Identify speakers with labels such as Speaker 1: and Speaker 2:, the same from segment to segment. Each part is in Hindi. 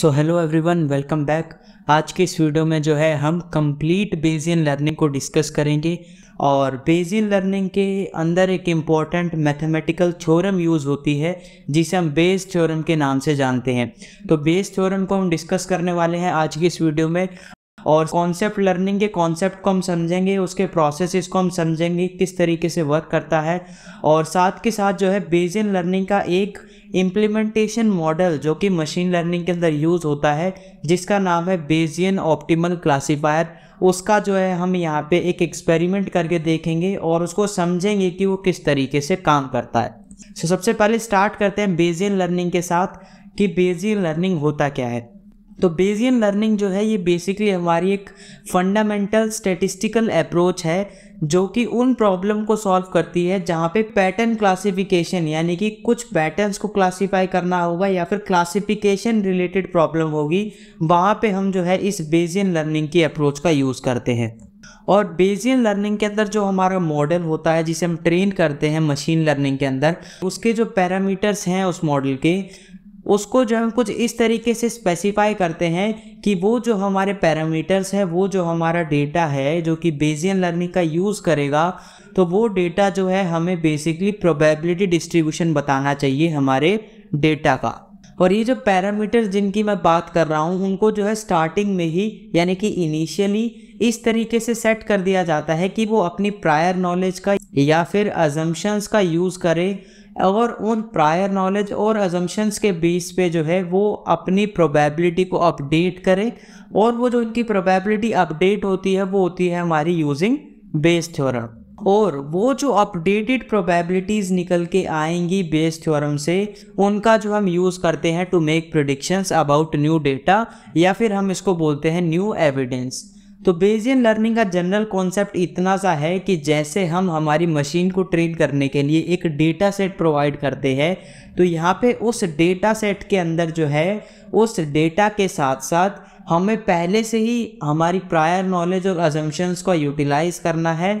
Speaker 1: सो हेलो एवरीवन वेलकम बैक आज के इस वीडियो में जो है हम कंप्लीट बेजियन लर्निंग को डिस्कस करेंगे और बेजियन लर्निंग के अंदर एक इम्पॉर्टेंट मैथमेटिकल थ्योरम यूज़ होती है जिसे हम बेस थ्योरम के नाम से जानते हैं तो बेस थ्योरम को हम डिस्कस करने वाले हैं आज की इस वीडियो में और कॉन्सेप्ट लर्निंग के कॉन्सेप्ट को हम समझेंगे उसके प्रोसेसेस को हम समझेंगे किस तरीके से वर्क करता है और साथ के साथ जो है बेजियन लर्निंग का एक इम्प्लीमेंटेशन मॉडल जो कि मशीन लर्निंग के अंदर यूज़ होता है जिसका नाम है बेजियन ऑप्टिमल क्लासीफायर उसका जो है हम यहाँ पे एक एक्सपेरिमेंट करके देखेंगे और उसको समझेंगे कि वो किस तरीके से काम करता है तो so, सबसे पहले स्टार्ट करते हैं बेजियन लर्निंग के साथ कि बेजियन लर्निंग होता क्या है तो बेजियन लर्निंग जो है ये बेसिकली हमारी एक फंडामेंटल स्टेटिस्टिकल अप्रोच है जो कि उन प्रॉब्लम को सॉल्व करती है जहाँ पे पैटर्न क्लासिफिकेशन यानी कि कुछ पैटर्न्स को क्लासिफाई करना होगा या फिर क्लासिफिकेशन रिलेटेड प्रॉब्लम होगी वहाँ पे हम जो है इस बेजियन लर्निंग की अप्रोच का यूज़ करते हैं और बेजियन लर्निंग के अंदर जो हमारा मॉडल होता है जिसे हम ट्रेन करते हैं मशीन लर्निंग के अंदर उसके जो पैरामीटर्स हैं उस मॉडल के उसको जो हम कुछ इस तरीके से स्पेसिफाई करते हैं कि वो जो हमारे पैरामीटर्स है वो जो हमारा डेटा है जो कि बेजियन लर्निंग का यूज़ करेगा तो वो डेटा जो है हमें बेसिकली प्रोबेबिलिटी डिस्ट्रीब्यूशन बताना चाहिए हमारे डेटा का और ये जो पैरामीटर्स जिनकी मैं बात कर रहा हूँ उनको जो है स्टार्टिंग में ही यानी कि इनिशियली इस तरीके से सेट कर दिया जाता है कि वो अपनी प्रायर नॉलेज का या फिर अजम्पन्स का यूज़ करें और उन प्रायर नॉलेज और अजम्पन्स के बेस पे जो है वो अपनी प्रोबेबिलिटी को अपडेट करें और वो जो इनकी प्रोबेबिलिटी अपडेट होती है वो होती है हमारी यूजिंग बेस थ्योरम और वो जो अपडेटेड प्रोबेबिलिटीज़ निकल के आएंगी बेस थ्योरम से उनका जो हम यूज़ करते हैं to make predictions about new data या फिर हम इसको बोलते हैं न्यू एविडेंस तो बेजियन लर्निंग का जनरल कॉन्सेप्ट इतना सा है कि जैसे हम हमारी मशीन को ट्रेन करने के लिए एक डेटा सेट प्रोवाइड करते हैं तो यहाँ पे उस डेटा सेट के अंदर जो है उस डेटा के साथ साथ हमें पहले से ही हमारी प्रायर नॉलेज और अजम्पन्स को यूटिलाइज़ करना है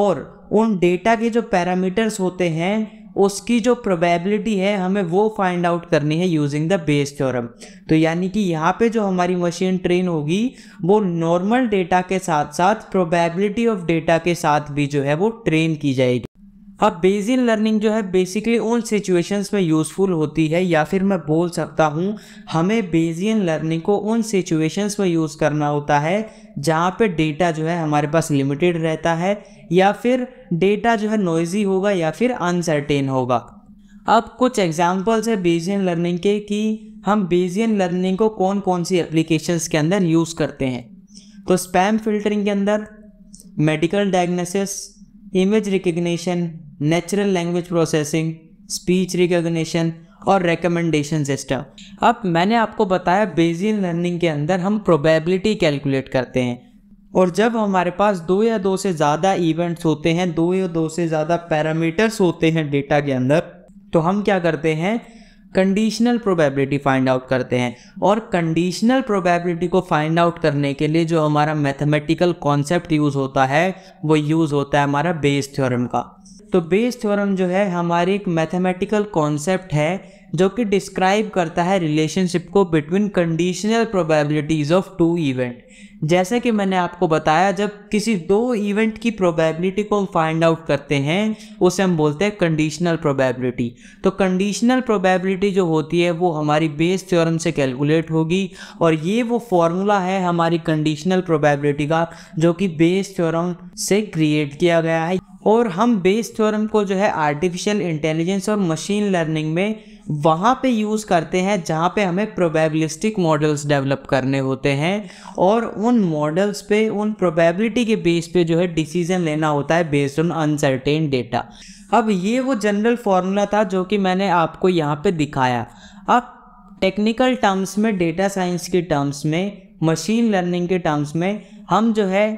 Speaker 1: और उन डेटा के जो पैरामीटर्स होते हैं उसकी जो प्रोबेबिलिटी है हमें वो फाइंड आउट करनी है यूजिंग द बेस थ्योरम तो यानी कि यहाँ पे जो हमारी मशीन ट्रेन होगी वो नॉर्मल डेटा के साथ साथ प्रोबेबिलिटी ऑफ डेटा के साथ भी जो है वो ट्रेन की जाएगी अब बेसिल लर्निंग जो है बेसिकली उन सिचुएशंस में यूज़फुल होती है या फिर मैं बोल सकता हूँ हमें बेजियन लर्निंग को उन सिचुएशंस में यूज़ करना होता है जहाँ पे डेटा जो है हमारे पास लिमिटेड रहता है या फिर डेटा जो है नोइजी होगा या फिर अनसर्टेन होगा अब कुछ एग्जाम्पल्स है बेजियन लर्निंग के कि हम बेजियन लर्निंग को कौन कौन सी एप्लीकेशंस के अंदर यूज़ करते हैं तो स्पैम फिल्टरिंग के अंदर medical diagnosis image recognition natural language processing speech recognition और रिकमेंडेशन सिस्टम अब मैंने आपको बताया बेजियन लर्निंग के अंदर हम प्रोबेबिलिटी कैलकुलेट करते हैं और जब हमारे पास दो या दो से ज़्यादा इवेंट्स होते हैं दो या दो से ज़्यादा पैरामीटर्स होते हैं डेटा के अंदर तो हम क्या करते हैं कंडीशनल प्रोबेबिलिटी फाइंड आउट करते हैं और कंडीशनल प्रोबेबिलिटी को फाइंड आउट करने के लिए जो हमारा मैथमेटिकल कॉन्सेप्ट यूज़ होता है वो यूज़ होता है हमारा बेस थ्योरम का तो बेस थ्योरम जो है हमारी एक मैथमेटिकल कॉन्सेप्ट है जो कि डिस्क्राइब करता है रिलेशनशिप को between conditional probabilities of two event जैसे कि मैंने आपको बताया जब किसी दो इवेंट की प्रोबेबिलिटी को हम फाइंड आउट करते हैं उसे हम बोलते हैं कंडीशनल प्रोबेबिलिटी तो कंडीशनल प्रोबेबिलिटी जो होती है वो हमारी बेस थ्योरम से कैलकुलेट होगी और ये वो फॉर्मूला है हमारी कंडीशनल प्रोबेबिलिटी का जो कि बेस थ्योरम से क्रिएट किया गया है और हम बेस थ्योरम को जो है आर्टिफिशियल इंटेलिजेंस और मशीन लर्निंग में वहाँ पे यूज़ करते हैं जहाँ पे हमें प्रोबेबलिस्टिक मॉडल्स डेवलप करने होते हैं और उन मॉडल्स पे उन प्रोबेबिलिटी के बेस पे जो है डिसीजन लेना होता है बेस्ड ऑन अनसर्टेन डेटा अब ये वो जनरल फार्मूला था जो कि मैंने आपको यहाँ पर दिखाया अब टेक्निकल टर्म्स में डेटा साइंस के टर्म्स में मशीन लर्निंग के टर्म्स में हम जो है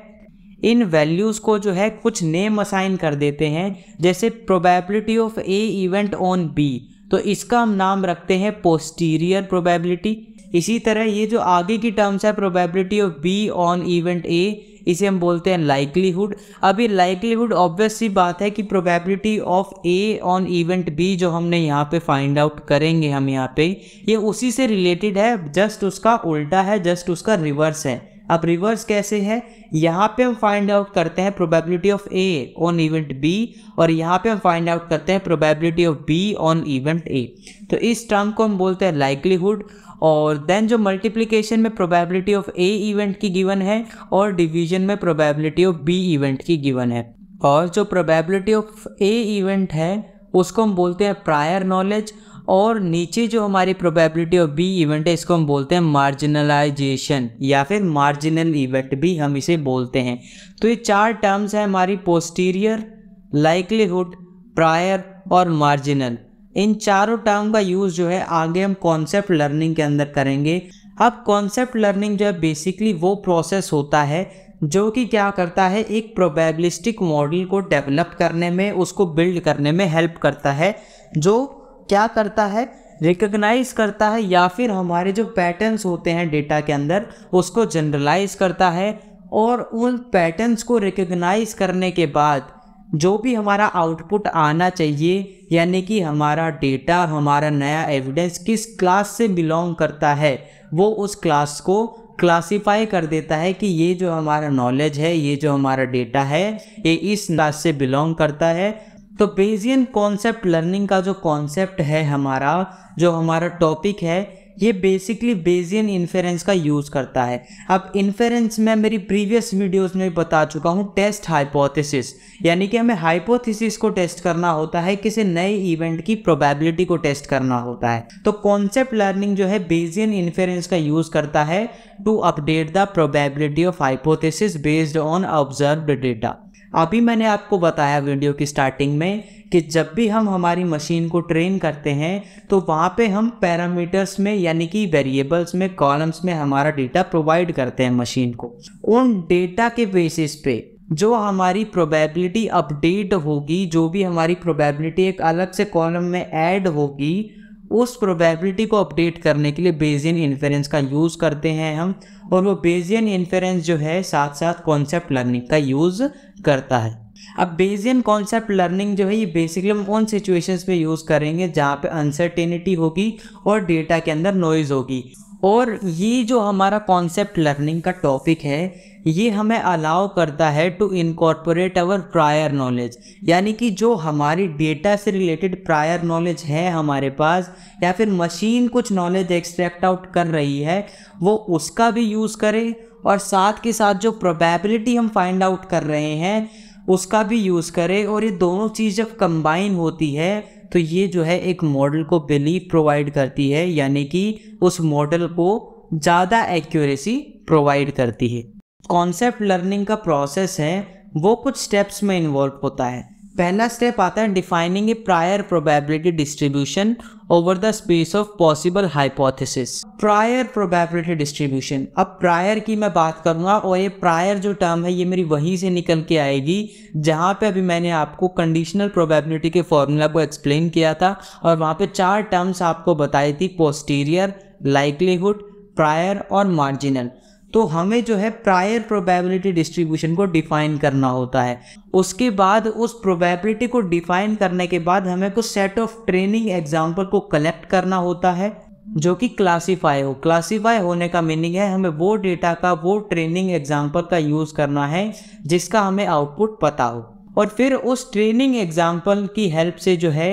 Speaker 1: इन वैल्यूज़ को जो है कुछ नेम असाइन कर देते हैं जैसे probability of A event on B तो इसका हम नाम रखते हैं पोस्टीरियर प्रोबेबिलिटी इसी तरह ये जो आगे की टर्म्स है probability of B on event A इसे हम बोलते हैं लाइकलीहुड अब ये लाइकलीहुड ऑब्वियस सी बात है कि probability of A on event B जो हमने यहाँ पे फाइंड आउट करेंगे हम यहाँ पे ये उसी से रिलेटेड है जस्ट उसका उल्टा है जस्ट उसका रिवर्स है अब रिवर्स कैसे है यहाँ पे हम फाइंड आउट करते हैं probability of A on event B और यहाँ पे हम फाइंड आउट करते हैं probability of B on event A तो इस टर्म को हम बोलते हैं लाइकलीहुड और देन जो मल्टीप्लीकेशन में प्रोबेबिलिटी ऑफ ए इवेंट की गिवन है और डिवीजन में प्रोबेबिलिटी ऑफ बी इवेंट की गिवन है और जो प्रोबेबिलिटी ऑफ ए इवेंट है उसको हम बोलते हैं प्रायर नॉलेज और नीचे जो हमारी प्रोबेबिलिटी ऑफ बी इवेंट है इसको हम बोलते हैं मार्जिनलाइजेशन या फिर मार्जिनल इवेंट भी हम इसे बोलते हैं तो ये चार टर्म्स हैं हमारी पोस्टीरियर लाइकलीहुड प्रायर और मार्जिनल इन चारों टर्म का यूज़ जो है आगे हम कॉन्सेप्ट लर्निंग के अंदर करेंगे अब कॉन्सेप्ट लर्निंग जो है बेसिकली वो प्रोसेस होता है जो कि क्या करता है एक प्रोबेबलिस्टिक मॉडल को डेवलप करने में उसको बिल्ड करने में हेल्प करता है जो क्या करता है रिकग्नाइज करता है या फिर हमारे जो पैटर्न्स होते हैं डेटा के अंदर उसको जनरलाइज करता है और उन पैटर्न्स को रिकग्नाइज करने के बाद जो भी हमारा आउटपुट आना चाहिए यानी कि हमारा डेटा हमारा नया एविडेंस किस क्लास से बिलोंग करता है वो उस क्लास को क्लासीफाई कर देता है कि ये जो हमारा नॉलेज है ये जो हमारा डेटा है ये इस क्लास से बिलोंग करता है तो बेजियन कॉन्सेप्ट लर्निंग का जो कॉन्सेप्ट है हमारा जो हमारा टॉपिक है ये बेसिकली बेजियन इन्फेरेंस का यूज़ करता है अब इन्फेरेंस मैं मेरी प्रीवियस वीडियोस में बता चुका हूँ टेस्ट हाइपोथेसिस यानी कि हमें हाइपोथेसिस को टेस्ट करना होता है किसी नए इवेंट की प्रोबेबिलिटी को टेस्ट करना होता है तो कॉन्सेप्ट लर्निंग जो है बेजियन इन्फेरेंस का यूज़ करता है to update the probability of hypothesis based on observe data अभी मैंने आपको बताया वीडियो की स्टार्टिंग में कि जब भी हम हमारी मशीन को ट्रेन करते हैं तो वहाँ पे हम पैरामीटर्स में यानी कि वेरिएबल्स में कॉलम्स में हमारा डेटा प्रोवाइड करते हैं मशीन को उन डेटा के बेसिस पे जो हमारी प्रोबेबिलिटी अपडेट होगी जो भी हमारी प्रोबेबिलिटी एक अलग से कॉलम में ऐड होगी उस प्रोबेबिलिटी को अपडेट करने के लिए बेजियन इन्फेरेंस का यूज़ करते हैं हम और वो बेजियन इन्फेरेंस जो है साथ साथ कॉन्सेप्ट लर्निंग का यूज़ करता है अब बेजियन कॉन्सेप्ट लर्निंग जो है ये बेसिकली हम उन सिचुएशंस पे यूज़ करेंगे जहाँ पे अनसर्टेनिटी होगी और डेटा के अंदर नॉइज़ होगी और ये जो हमारा कॉन्सेप्ट लर्निंग का टॉपिक है ये हमें अलाउ करता है to incorporate our prior knowledge यानी कि जो हमारी डेटा से रिलेटेड प्रायर नॉलेज है हमारे पास या फिर मशीन कुछ नॉलेज एक्सट्रैक्ट आउट कर रही है वो उसका भी यूज़ करें और साथ के साथ जो प्रोबेबिलिटी हम फाइंड आउट कर रहे हैं उसका भी यूज़ करें और ये दोनों चीज़ जब कंबाइन होती है तो ये जो है एक मॉडल को बिलीव प्रोवाइड करती है यानी कि उस मॉडल को ज़्यादा एक्यूरेसी प्रोवाइड करती है कॉन्सेप्ट लर्निंग का प्रोसेस है वो कुछ स्टेप्स में इन्वॉल्व होता है पहला स्टेप आता है defining a prior probability distribution over the space of possible hypothesis prior probability distribution अब प्रायर की मैं बात करूंगा और ये प्रायर जो टर्म है ये मेरी वहीं से निकल के आएगी जहाँ पे अभी मैंने आपको कंडीशनल प्रोबेबिलिटी के फॉर्मूला को एक्सप्लेन किया था और वहाँ पे चार टर्म्स आपको बताई थी पोस्टीरियर लाइकलीहुड प्रायर और मार्जिनल तो हमें जो है प्रायर प्रोबेबिलिटी डिस्ट्रीब्यूशन को डिफाइन करना होता है उसके बाद उस प्रोबेबिलिटी को डिफाइन करने के बाद हमें कुछ सेट ऑफ ट्रेनिंग एग्जाम्पल को कलेक्ट करना होता है जो कि क्लासीफाई हो क्लासीफाई होने का मीनिंग है हमें वो डेटा का वो ट्रेनिंग एग्जाम्पल का यूज़ करना है जिसका हमें आउटपुट पता हो और फिर उस ट्रेनिंग एग्जाम्पल की हेल्प से जो है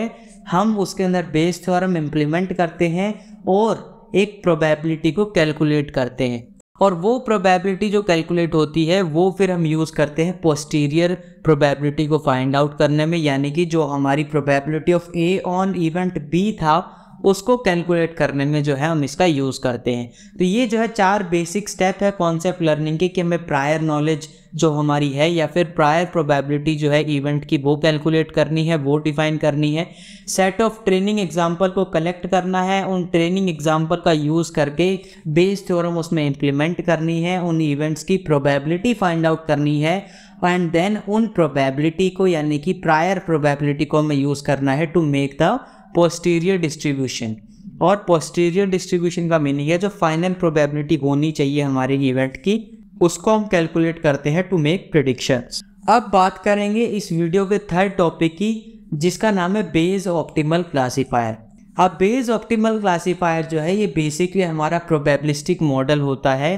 Speaker 1: हम उसके अंदर और थ्योरम इम्प्लीमेंट करते हैं और एक प्रोबेबिलिटी को कैलकुलेट करते हैं और वो प्रोबेबिलिटी जो कैलकुलेट होती है वो फिर हम यूज़ करते हैं पोस्टीरियर प्रोबेबिलिटी को फाइंड आउट करने में यानी कि जो हमारी probability of A on event B था उसको कैलकुलेट करने में जो है हम इसका यूज़ करते हैं तो ये जो है चार बेसिक स्टेप है कॉन्सेप्ट लर्निंग के कि हमें प्रायर नॉलेज जो हमारी है या फिर प्रायर प्रोबेबिलिटी जो है इवेंट की वो कैलकुलेट करनी है वो डिफाइन करनी है सेट ऑफ ट्रेनिंग एग्जाम्पल को कलेक्ट करना है उन ट्रेनिंग एग्जाम्पल का यूज़ करके बेस थ्योरम उसमें इम्प्लीमेंट करनी है उन इवेंट्स की प्रोबेबिलिटी फाइंड आउट करनी है एंड देन उन प्रोबेबिलिटी को यानी कि प्रायर प्रोबेबिलिटी को हमें यूज़ करना है to make the posterior distribution और पोस्टीरियर डिस्ट्रीब्यूशन का मीनिंग है जो फाइनल प्रोबेबिलिटी होनी चाहिए हमारे इवेंट की उसको हम कैलकुलेट करते हैं टू मेक प्रडिक्शंस अब बात करेंगे इस वीडियो के थर्ड टॉपिक की जिसका नाम है बेज ऑप्टिमल क्लासीफायर अब बेज ऑप्टिमल क्लासीफायर जो है ये बेसिकली हमारा प्रोबेबलिस्टिक मॉडल होता है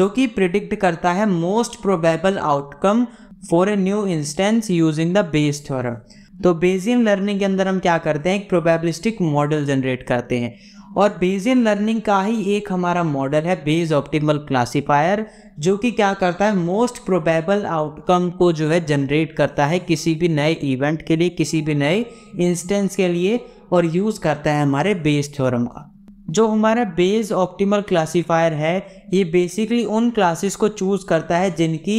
Speaker 1: जो कि प्रिडिक्ट करता है most probable outcome for a new instance using the Bayes theorem तो बेजियम लर्निंग के अंदर हम क्या करते हैं एक प्रोबेबलिस्टिक मॉडल जनरेट करते हैं और बेजियन लर्निंग का ही एक हमारा मॉडल है बेज ऑप्टिमल क्लासिफायर जो कि क्या करता है मोस्ट प्रोबेबल आउटकम को जो है जनरेट करता है किसी भी नए इवेंट के लिए किसी भी नए इंस्टेंस के लिए और यूज़ करता है हमारे बेस थ्योरम का जो हमारा बेस ऑप्टिमल क्लासिफायर है ये बेसिकली उन क्लासेस को चूज़ करता है जिनकी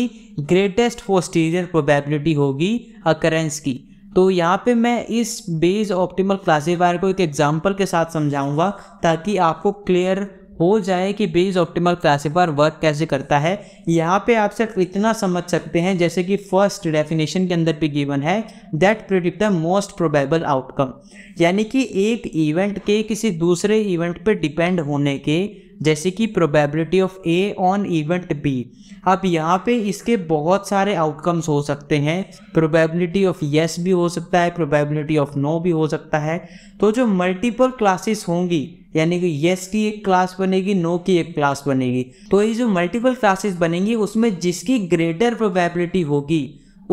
Speaker 1: ग्रेटेस्ट पोस्टीरियर प्रोबेबिलिटी होगी अकरेंस की तो यहाँ पे मैं इस बेस ऑप्टिमल क्लासीफायर को एक एग्जाम्पल के साथ समझाऊंगा ताकि आपको क्लियर हो जाए कि बेस ऑप्टिमल क्लासीफायर वर्क कैसे करता है यहाँ पे आप सिर्फ इतना समझ सकते हैं जैसे कि फर्स्ट डेफिनेशन के अंदर पे गिवन है that predict the most probable outcome यानी कि एक इवेंट के किसी दूसरे इवेंट पे डिपेंड होने के जैसे कि probability of A on event B अब यहाँ पे इसके बहुत सारे आउटकम्स हो सकते हैं प्रोबेबिलिटी ऑफ यस भी हो सकता है प्रोबेबिलिटी ऑफ नो भी हो सकता है तो जो मल्टीपल क्लासेस होंगी यानी कि येस की एक क्लास बनेगी नो की एक क्लास बनेगी तो ये जो मल्टीपल क्लासेस बनेंगी उसमें जिसकी ग्रेटर प्रोबेबिलिटी होगी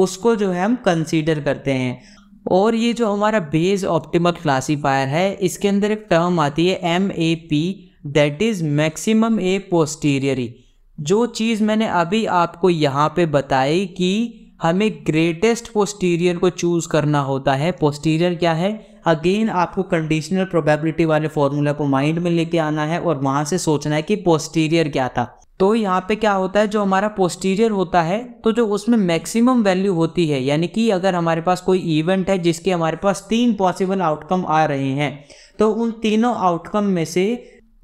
Speaker 1: उसको जो है हम कंसिडर करते हैं और ये जो हमारा बेस ऑप्टिमल क्लासीफायर है इसके अंदर एक टर्म आती है M A P that is maximum a posteriori जो चीज़ मैंने अभी आपको यहाँ पे बताई कि हमें ग्रेटेस्ट पोस्टीरियर को चूज़ करना होता है पोस्टीरियर क्या है अगेन आपको कंडीशनल प्रोबेबिलिटी वाले फॉर्मूला को माइंड में लेके आना है और वहाँ से सोचना है कि पोस्टीरियर क्या था तो यहाँ पे क्या होता है जो हमारा पोस्टीरियर होता है तो जो उसमें मैक्सिमम वैल्यू होती है यानी कि अगर हमारे पास कोई इवेंट है जिसके हमारे पास तीन पॉसिबल आउटकम आ रहे हैं तो उन तीनों आउटकम में से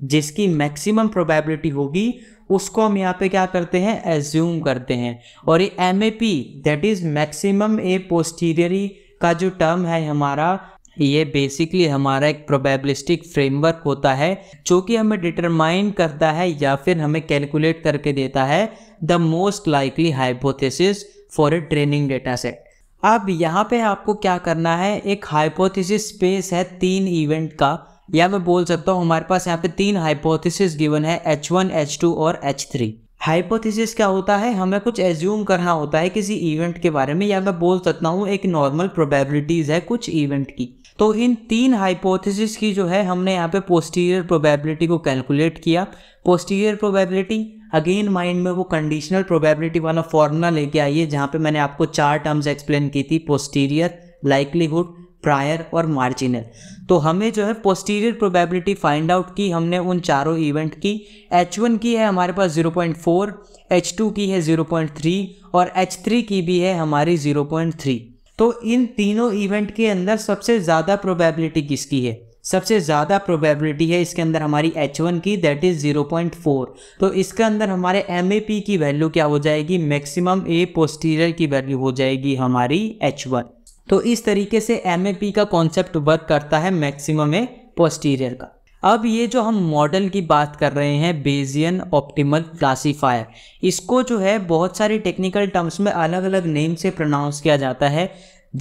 Speaker 1: जिसकी मैक्सिमम प्रोबेबिलिटी होगी उसको हम यहाँ पे क्या करते हैं एज्यूम करते हैं और ये M A P that is maximum a posteriori का जो टर्म है हमारा ये बेसिकली हमारा एक प्रोबेबलिस्टिक फ्रेमवर्क होता है जो कि हमें डिटरमाइन करता है या फिर हमें कैलकुलेट करके देता है the most likely hypothesis for a training data set अब यहाँ पे आपको क्या करना है एक हाइपोथेसिस स्पेस है तीन इवेंट का या मैं बोल सकता हूँ हमारे पास यहाँ पे तीन हाइपोथेसिस गिवन है एच वन एच टू और एच थ्री हाइपोथेसिस क्या होता है हमें कुछ एज्यूम करना होता है किसी इवेंट के बारे में या मैं बोल सकता हूँ एक नॉर्मल प्रोबेबिलिटीज़ है कुछ इवेंट की तो इन तीन हाइपोथेसिस की जो है हमने यहाँ पे पोस्टीरियर प्रोबेबिलिटी को कैलकुलेट किया पोस्टीरियर प्रोबेबिलिटी अगेन माइंड में वो कंडीशनल प्रोबेबिलिटी वाला फॉर्मूला लेके आइए जहाँ पे मैंने आपको चार टर्म्स एक्सप्लेन की थी पोस्टीरियर लाइकलीहुड प्रायर और मार्जिनल तो हमें जो है पोस्टीरियर प्रोबेबिलिटी फाइंड आउट की हमने उन चारों इवेंट की एच वन की है हमारे पास zero point four H two की है ज़ीरो पॉइंट थ्री और एच थ्री की भी है हमारी ज़ीरो पॉइंट थ्री तो इन तीनों इवेंट के अंदर सबसे ज़्यादा प्रोबेबिलिटी किसकी है सबसे ज़्यादा प्रोबेबिलिटी है इसके अंदर हमारी H1 की दैट इज़ 0.4 तो इसके अंदर हमारे एम की वैल्यू क्या हो जाएगी मैक्सिमम ए पोस्टीरियर की वैल्यू हो जाएगी हमारी H1 तो इस तरीके से एम का कॉन्सेप्ट वर्क करता है मैक्सिमम ए पोस्टीरियर का अब ये जो हम मॉडल की बात कर रहे हैं बेजियन ऑप्टिमल क्लासीफायर इसको जो है बहुत सारे टेक्निकल टर्म्स में अलग अलग नेम से प्रोनाउंस किया जाता है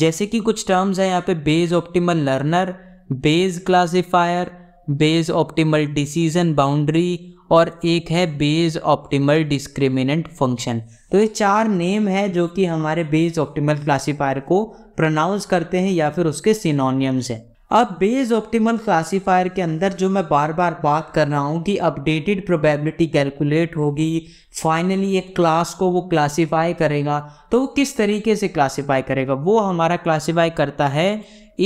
Speaker 1: जैसे कि कुछ टर्म्स हैं यहाँ पे Bayes optimal learner Bayes classifier Bayes optimal decision boundary और एक है बेज ऑप्टिमल डिस्क्रिमिनेंट फंक्शन तो ये चार नेम है जो कि हमारे बेज ऑप्टिमल क्लासीफायर को प्रोनाउंस करते हैं या फिर उसके सिनोनियम्स हैं अब बेस ऑप्टिमल क्लासीफायर के अंदर जो मैं बार बार बात कर रहा हूँ कि अपडेटेड प्रोबेबिलिटी कैलकुलेट होगी फाइनली एक क्लास को वो क्लासीफाई करेगा तो वो किस तरीके से क्लासीफाई करेगा वो हमारा क्लासीफाई करता है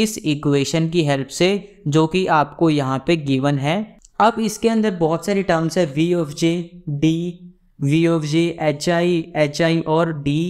Speaker 1: इस इक्वेशन की हेल्प से जो कि आपको यहाँ पे गिवन है अब इसके अंदर बहुत सारी टर्म्स है V of J D V of J H I H I और D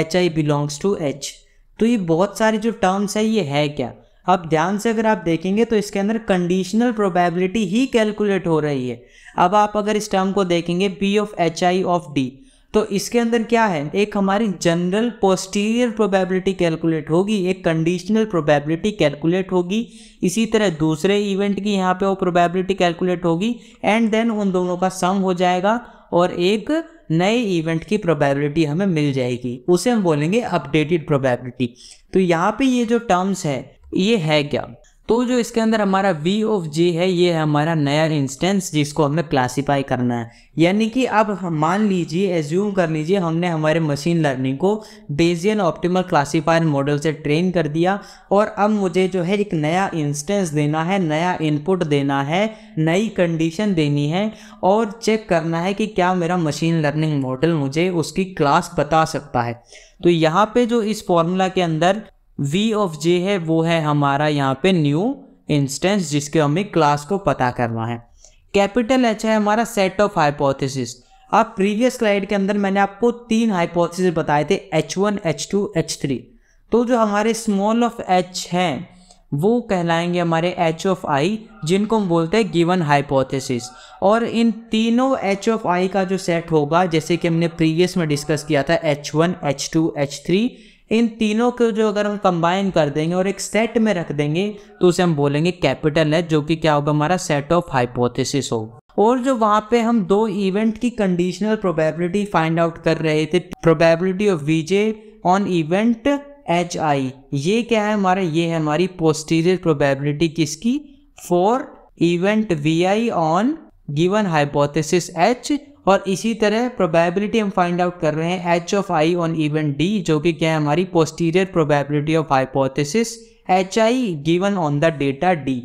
Speaker 1: H I belongs to H तो ये बहुत सारी जो टर्म्स है ये है क्या अब ध्यान से अगर आप देखेंगे तो इसके अंदर कंडीशनल प्रोबेबिलिटी ही कैलकुलेट हो रही है अब आप अगर इस टर्म को देखेंगे P of H I of D तो इसके अंदर क्या है एक हमारी जनरल पोस्टीरियर प्रोबेबिलिटी कैलकुलेट होगी एक कंडीशनल प्रोबेबिलिटी कैलकुलेट होगी इसी तरह दूसरे इवेंट की यहाँ पे वो प्रोबेबिलिटी कैलकुलेट होगी एंड देन उन दोनों का सम हो जाएगा और एक नए इवेंट की प्रोबेबिलिटी हमें मिल जाएगी उसे हम बोलेंगे अपडेटेड प्रोबेबिलिटी तो यहाँ पे ये जो टर्म्स है ये है क्या तो जो इसके अंदर हमारा वी ऑफ j है ये है हमारा नया इंस्टेंस जिसको हमें क्लासीफाई करना है यानी कि अब मान लीजिए एज्यूम कर लीजिए हमने हमारे मशीन लर्निंग को बेजियन ऑप्टिमल क्लासीफायर मॉडल से ट्रेन कर दिया और अब मुझे जो है एक नया इंस्टेंस देना है नया इनपुट देना है नई कंडीशन देनी है और चेक करना है कि क्या मेरा मशीन लर्निंग मॉडल मुझे उसकी क्लास बता सकता है तो यहाँ पे जो इस फॉर्मूला के अंदर वी ऑफ जे है वो है हमारा यहाँ पे न्यू इंस्टेंस जिसके हमें क्लास को पता करना है कैपिटल एच है हमारा सेट ऑफ हाइपोथेसिस अब प्रीवियस स्लाइड के अंदर मैंने आपको तीन हाइपोथेसिस बताए थे H one H two H three तो जो हमारे स्मॉल ऑफ एच हैं वो कहलाएंगे हमारे एच ऑफ आई जिनको हम बोलते हैं गिवन हाइपोथेसिस और इन तीनों एच ऑफ आई का जो सेट होगा जैसे कि हमने प्रीवियस में डिस्कस किया था H one H two H three इन तीनों को जो अगर हम कंबाइन कर देंगे और एक सेट में रख देंगे तो उसे हम बोलेंगे कैपिटल है जो कि क्या होगा हमारा सेट ऑफ हाइपोथेसिस हो और जो वहाँ पे हम दो इवेंट की कंडीशनल प्रोबेबिलिटी फाइंड आउट कर रहे थे probability of V J on event H I ये क्या है हमारा ये है हमारी पोस्टीरियर प्रोबेबिलिटी किसकी for event V I on given hypothesis H और इसी तरह प्रोबेबिलिटी हम फाइंड आउट कर रहे हैं H of I on event D जो कि क्या है हमारी posterior probability of hypothesis H I given on the data D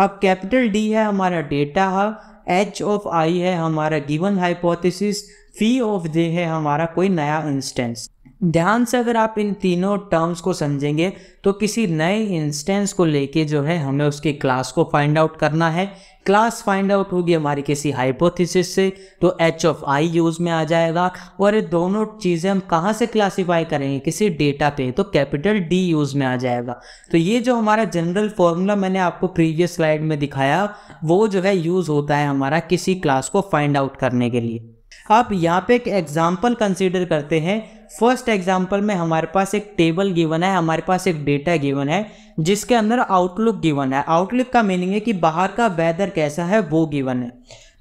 Speaker 1: अब कैपिटल डी है हमारा data hub H of I है हमारा given hypothesis phi of J है हमारा कोई नया इंस्टेंस ध्यान से अगर आप इन तीनों टर्म्स को समझेंगे तो किसी नए इंस्टेंस को लेके जो है हमें उसके क्लास को फाइंड आउट करना है क्लास फाइंड आउट होगी हमारी किसी हाइपोथेसिस से तो एच ऑफ आई यूज में आ जाएगा और ये दोनों चीज़ें हम कहाँ से क्लासीफाई करेंगे किसी डेटा पे तो कैपिटल डी यूज में आ जाएगा तो ये जो हमारा जनरल फॉर्मूला मैंने आपको प्रीवियस स्लाइड में दिखाया वो जो है यूज़ होता है हमारा किसी क्लास को फाइंड आउट करने के लिए आप यहाँ पे एक एग्जाम्पल कंसिडर करते हैं फर्स्ट एग्जाम्पल में हमारे पास एक टेबल गिवन है हमारे पास एक डेटा गिवन है जिसके अंदर आउटलुक गिवन है आउटलुक का मीनिंग है कि बाहर का वेदर कैसा है वो गिवन है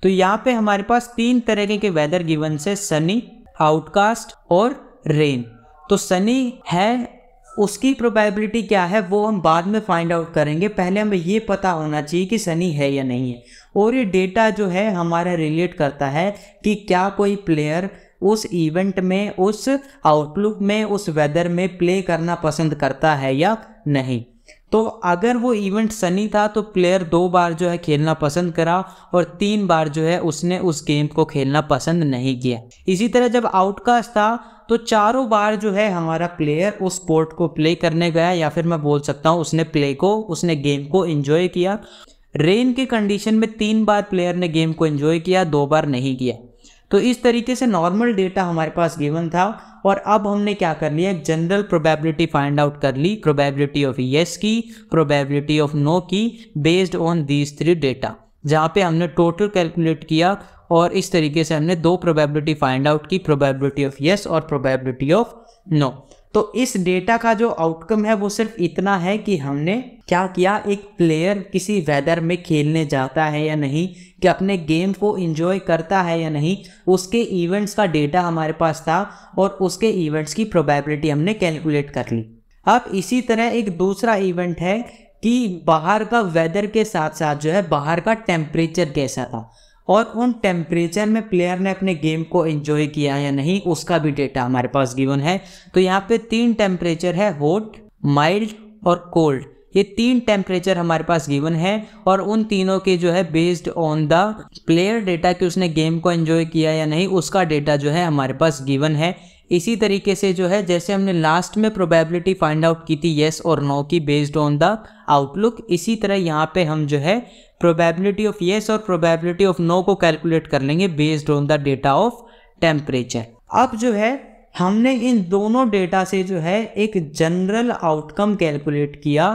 Speaker 1: तो यहाँ पे हमारे पास तीन तरह के वेदर गिवन है सनी आउटकास्ट और रेन तो सनी है उसकी प्रोबेबिलिटी क्या है वो हम बाद में फाइंड आउट करेंगे पहले हमें ये पता होना चाहिए कि सनी है या नहीं है और ये डेटा जो है हमारा रिलेट करता है कि क्या कोई प्लेयर उस इवेंट में उस आउटलुक में उस वेदर में प्ले करना पसंद करता है या नहीं तो अगर वो इवेंट सनी था तो प्लेयर दो बार जो है खेलना पसंद करा और तीन बार जो है उसने उस गेम को खेलना पसंद नहीं किया इसी तरह जब आउटकास्ट था तो चारों बार जो है हमारा प्लेयर उस स्पोर्ट को प्ले करने गया या फिर मैं बोल सकता हूँ उसने प्ले को उसने गेम को इन्जॉय किया रेन के कंडीशन में तीन बार प्लेयर ने गेम को एंजॉय किया दो बार नहीं किया तो इस तरीके से नॉर्मल डेटा हमारे पास गिवन था और अब हमने क्या कर लिया एक जनरल प्रोबेबिलिटी फाइंड आउट कर ली प्रोबेबिलिटी ऑफ येस की प्रोबेबिलिटी ऑफ नो की based on these three data जहाँ पे हमने टोटल कैलकुलेट किया और इस तरीके से हमने दो प्रोबेबिलिटी फाइंड आउट की प्रोबेबिलिटी ऑफ येस और प्रोबेबिलिटी ऑफ नो तो इस डेटा का जो आउटकम है वो सिर्फ इतना है कि हमने क्या किया एक प्लेयर किसी वेदर में खेलने जाता है या नहीं कि अपने गेम को इंजॉय करता है या नहीं उसके इवेंट्स का डेटा हमारे पास था और उसके इवेंट्स की प्रोबेबिलिटी हमने कैलकुलेट कर ली अब इसी तरह एक दूसरा इवेंट है कि बाहर का वेदर के साथ साथ जो है बाहर का टेम्परेचर कैसा था और उन टेम्परेचर में प्लेयर ने अपने गेम को एंजॉय किया या नहीं उसका भी डेटा हमारे पास गिवन है तो यहाँ पे तीन टेम्परेचर है हॉट माइल्ड और कोल्ड ये तीन टेम्परेचर हमारे पास गिवन है और उन तीनों के जो है based on the player data कि उसने गेम को एंजॉय किया या नहीं उसका डेटा जो है हमारे पास गिवन है इसी तरीके से जो है जैसे हमने लास्ट में प्रोबेबिलिटी फाइंड आउट की थी येस और नो की बेस्ड ऑन द आउटलुक इसी तरह यहाँ पे हम जो है प्रोबेबिलिटी ऑफ येस और प्रोबेबिलिटी ऑफ नो को कैलकुलेट कर लेंगे based on the data of temperature अब जो है हमने इन दोनों डेटा से जो है एक जनरल आउटकम कैलकुलेट किया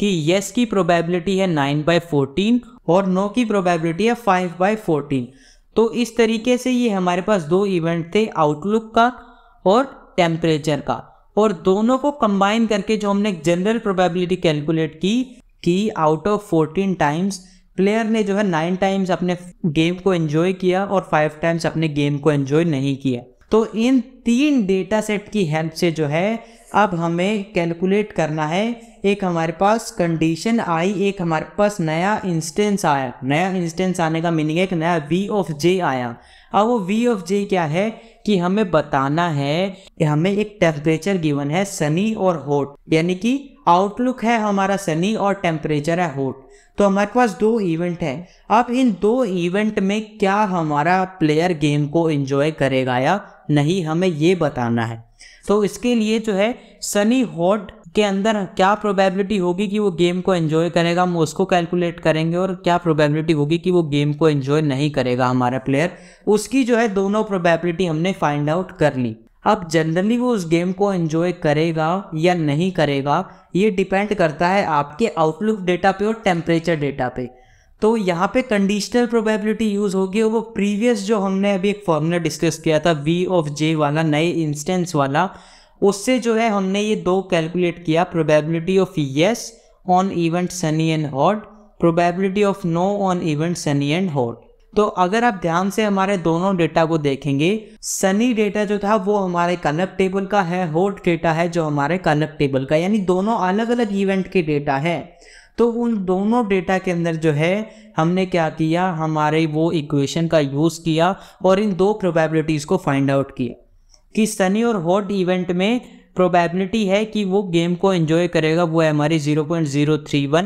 Speaker 1: कि येस की प्रोबेबिलिटी है नाइन बाई फोर्टीन और नो की प्रोबेबिलिटी है फाइव बाई फोर्टीन तो इस तरीके से ये हमारे पास दो इवेंट थे आउटलुक का और टेम्परेचर का और दोनों को कंबाइन करके जो हमने जनरल प्रोबेबिलिटी कैलकुलेट की कि out of fourteen times player ने जो है नाइन टाइम्स अपने गेम को एंजॉय किया और फाइव टाइम्स अपने गेम को एंजॉय नहीं किया तो इन तीन डेटा सेट की हेल्प से जो है अब हमें कैलकुलेट करना है एक हमारे पास कंडीशन आई एक हमारे पास नया इंस्टेंस आया नया इंस्टेंस आने का मीनिंग है कि नया वी ऑफ जे आया अब वो वी ऑफ जे क्या है कि हमें बताना है कि हमें एक टेम्परेचर गिवन है सनी और हॉट यानी कि आउटलुक है हमारा सनी और टेम्परेचर है हॉट तो हमारे पास दो इवेंट हैं अब इन दो इवेंट में क्या हमारा प्लेयर गेम को एंजॉय करेगा या नहीं हमें ये बताना है तो इसके लिए जो है सनी हॉट के अंदर क्या प्रोबेबिलिटी होगी कि वो गेम को एंजॉय करेगा हम उसको कैलकुलेट करेंगे और क्या प्रोबेबिलिटी होगी कि वो गेम को एंजॉय नहीं करेगा हमारा प्लेयर उसकी जो है दोनों प्रोबेबिलिटी हमने फाइंड आउट कर ली अब जनरली वो उस गेम को एंजॉय करेगा या नहीं करेगा ये डिपेंड करता है आपके आउटलुक डेटा पे और टेम्परेचर डेटा पे तो यहाँ पे कंडीशनल प्रोबेबिलिटी यूज़ होगी वो प्रीवियस जो हमने अभी एक फॉर्मूला डिस्कस किया था वी ऑफ जे वाला नए इंस्टेंस वाला उससे जो है हमने ये दो कैलकुलेट किया probability of yes on event sunny and hot probability of no on event sunny and hot तो अगर आप ध्यान से हमारे दोनों डेटा को देखेंगे सनी डेटा जो था वो हमारे कनक टेबल का है हॉट डेटा है जो हमारे कनक टेबल का यानी दोनों अलग अलग इवेंट के डेटा है तो उन दोनों डेटा के अंदर जो है हमने क्या किया हमारे वो इक्वेशन का यूज़ किया और इन दो प्रोबेबिलिटीज़ को फाइंड आउट किया कि सनी और हॉट इवेंट में प्रोबेबिलिटी है कि वो गेम को एंजॉय करेगा वो है हमारी 0.031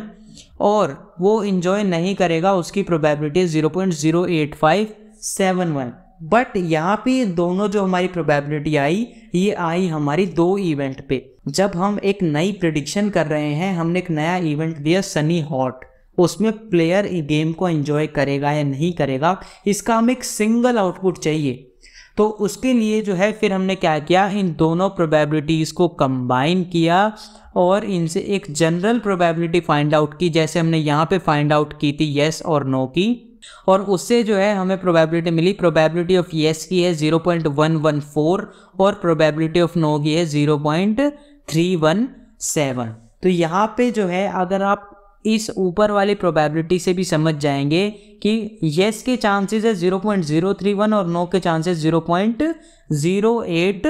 Speaker 1: और वो इन्जॉय नहीं करेगा उसकी probability zero point zero eight five seven one but यहाँ पे दोनों जो हमारी प्रोबेबिलिटी आई ये आई हमारी दो इवेंट पे जब हम एक नई प्रडिक्शन कर रहे हैं हमने एक नया इवेंट दिया सनी हॉट उसमें प्लेयर गेम को एंजॉय करेगा या नहीं करेगा इसका हमें एक सिंगल आउटपुट चाहिए तो उसके लिए जो है फिर हमने क्या किया इन दोनों प्रोबेबिलिटीज़ को कंबाइन किया और इनसे एक जनरल प्रोबेबिलिटी फाइंड आउट की जैसे हमने यहाँ पे फाइंड आउट की थी येस और नो की और उससे जो है हमें प्रोबेबिलिटी मिली प्रोबेबिलिटी ऑफ येस की है 0.114 और प्रोबेबिलिटी ऑफ नो की है 0.2 थ्री वन सेवन तो यहाँ पे जो है अगर आप इस ऊपर वाली प्रोबेबिलिटी से भी समझ जाएंगे कि येस के चांसेस है zero point zero three one और नो के chances zero point zero eight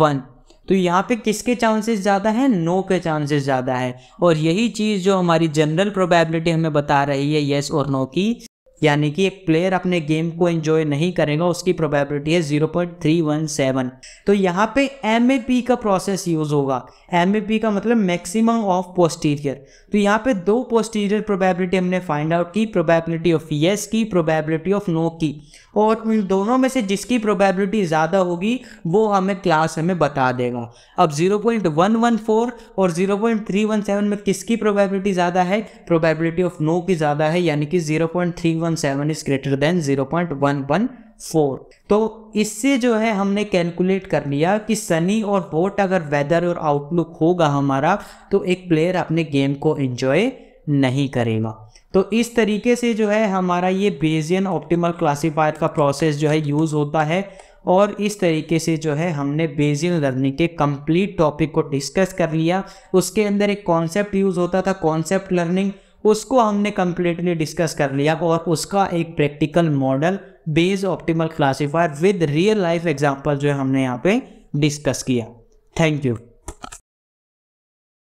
Speaker 1: one तो यहाँ पे किसके चांसेस ज़्यादा है नो के चांसेस ज़्यादा है और यही चीज़ जो हमारी जनरल प्रोबेबिलिटी हमें बता रही है येस और नो की यानी कि एक प्लेयर अपने गेम को एंजॉय नहीं करेगा उसकी प्रोबेबिलिटी है 0.317 तो यहाँ पे एम का प्रोसेस यूज़ होगा एम का मतलब मैक्सिमम ऑफ पोस्टीरियर तो यहाँ पे दो पोस्टीरियर प्रोबेबिलिटी हमने फाइंड आउट की प्रोबेबिलिटी ऑफ येस की प्रोबेबिलिटी ऑफ नो की और उन दोनों में से जिसकी प्रोबेबिलिटी ज़्यादा होगी वो हमें क्लास हमें बता देगा अब 0.114 और 0.317 में किसकी प्रोबेबिलिटी ज़्यादा है प्रोबेबिलिटी ऑफ नो की ज़्यादा है यानी कि 0.317 is greater than zero four तो इससे जो है हमने कैलकुलेट कर लिया कि सनी और बोट अगर वेदर और आउटलुक होगा हमारा तो एक प्लेयर अपने गेम को एंजॉय नहीं करेगा तो इस तरीके से जो है हमारा ये बेजियन ऑप्टिमल क्लासीफायर का प्रोसेस जो है यूज़ होता है और इस तरीके से जो है हमने बेजियन लर्निंग के कंप्लीट टॉपिक को डिस्कस कर लिया उसके अंदर एक कॉन्सेप्ट यूज़ होता था कॉन्सेप्ट लर्निंग उसको हमने कम्प्लीटली डिस्कस कर लिया और उसका एक practical model Bayes optimal classifier with real life example जो है हमने यहाँ पे डिस्कस किया थैंक यू